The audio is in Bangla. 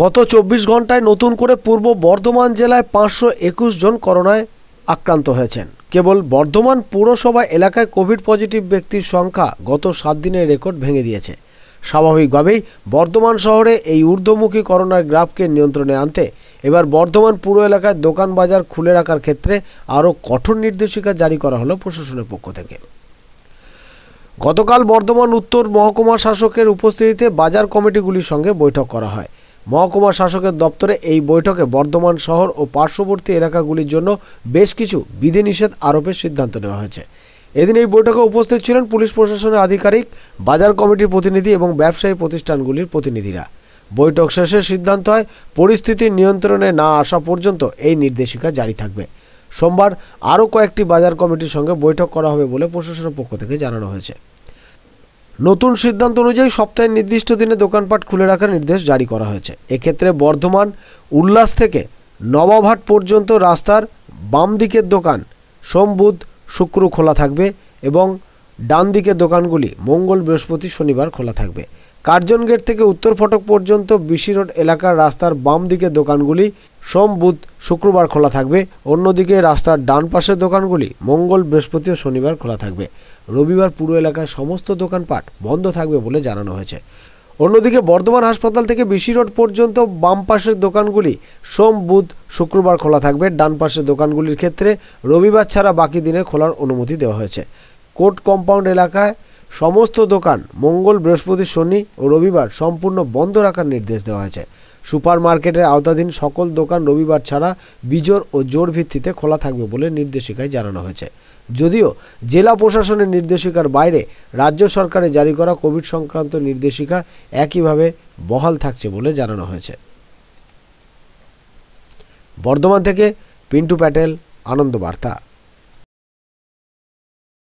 গত চব্বিশ ঘন্টায় নতুন করে পূর্ব বর্ধমান জেলায় পাঁচশো একুশ জন করোনায় আক্রান্ত হয়েছেন কেবল বর্ধমান পৌরসভা এলাকায় কোভিড পজিটিভ ব্যক্তির সংখ্যা গত সাত দিনের রেকর্ড ভেঙে দিয়েছে স্বাভাবিকভাবেই বর্ধমান শহরে এই ঊর্ধ্বমুখী করোনার গ্রাফকে নিয়ন্ত্রণে আনতে এবার বর্ধমান পুর এলাকায় দোকান বাজার খুলে রাখার ক্ষেত্রে আরও কঠোর নির্দেশিকা জারি করা হলো প্রশাসনের পক্ষ থেকে গতকাল বর্ধমান উত্তর মহকুমা শাসকের উপস্থিতিতে বাজার কমিটিগুলির সঙ্গে বৈঠক করা হয় মহকুমা শাসকের দপ্তরে এই বৈঠকে বর্ধমান শহর ও পার্শ্ববর্তী এলাকাগুলির জন্য বেশ কিছু বিধিনিষেধ আরোপের সিদ্ধান্ত নেওয়া হয়েছে এদিন এই বৈঠকে উপস্থিত ছিলেন পুলিশ প্রশাসনের আধিকারিক বাজার কমিটির প্রতিনিধি এবং ব্যবসায়ী প্রতিষ্ঠানগুলির প্রতিনিধিরা বৈঠক শেষে সিদ্ধান্ত হয় পরিস্থিতি নিয়ন্ত্রণে না আসা পর্যন্ত এই নির্দেশিকা জারি থাকবে সোমবার আরও কয়েকটি বাজার কমিটির সঙ্গে বৈঠক করা হবে বলে প্রশাসনের পক্ষ থেকে জানানো হয়েছে নতুন সিদ্ধান্ত অনুযায়ী সপ্তাহের নির্দিষ্ট দিনে দোকানপাট খুলে রাখার নির্দেশ জারি করা হয়েছে এক্ষেত্রে বর্ধমান উল্লাস থেকে নবাভাট পর্যন্ত রাস্তার বাম দিকের দোকান সোম বুধ শুক্র খোলা থাকবে এবং ডান দিকের দোকানগুলি মঙ্গল বৃহস্পতি শনিবার খোলা থাকবে কার্জন গেট থেকে উত্তর ফটক পর্যন্ত বিসি রোড এলাকার রাস্তার বাম দিকে দোকানগুলি সোম বুধ শুক্রবার খোলা থাকবে অন্যদিকে রাস্তার ডান পাশের দোকানগুলি মঙ্গল বৃহস্পতি ও শনিবার খোলা থাকবে রবিবার পুরো এলাকার সমস্ত দোকানপাট বন্ধ থাকবে বলে জানানো হয়েছে অন্যদিকে বর্ধমান হাসপাতাল থেকে বিসি রোড পর্যন্ত বাম পাশের দোকানগুলি সোম বুধ শুক্রবার খোলা থাকবে ডান পাশের দোকানগুলির ক্ষেত্রে রবিবার ছাড়া বাকি দিনে খোলার অনুমতি দেওয়া হয়েছে কোর্ট কম্পাউন্ড এলাকায় সমস্ত দোকান মঙ্গল বৃহস্পতি শনি ও রবিবার সম্পূর্ণ বন্ধ রাখার নির্দেশ দেওয়া হয়েছে সুপার মার্কেটের আওতাধীন সকল দোকান রবিবার ছাড়া বিজোর ও জোর ভিত্তিতে খোলা থাকবে বলে নির্দেশিকায় জানানো হয়েছে যদিও জেলা প্রশাসনের নির্দেশিকার বাইরে রাজ্য সরকারে জারি করা কোভিড সংক্রান্ত নির্দেশিকা একইভাবে বহাল থাকছে বলে জানানো হয়েছে বর্ধমান থেকে পিন্টু প্যাটেল আনন্দ বার্তা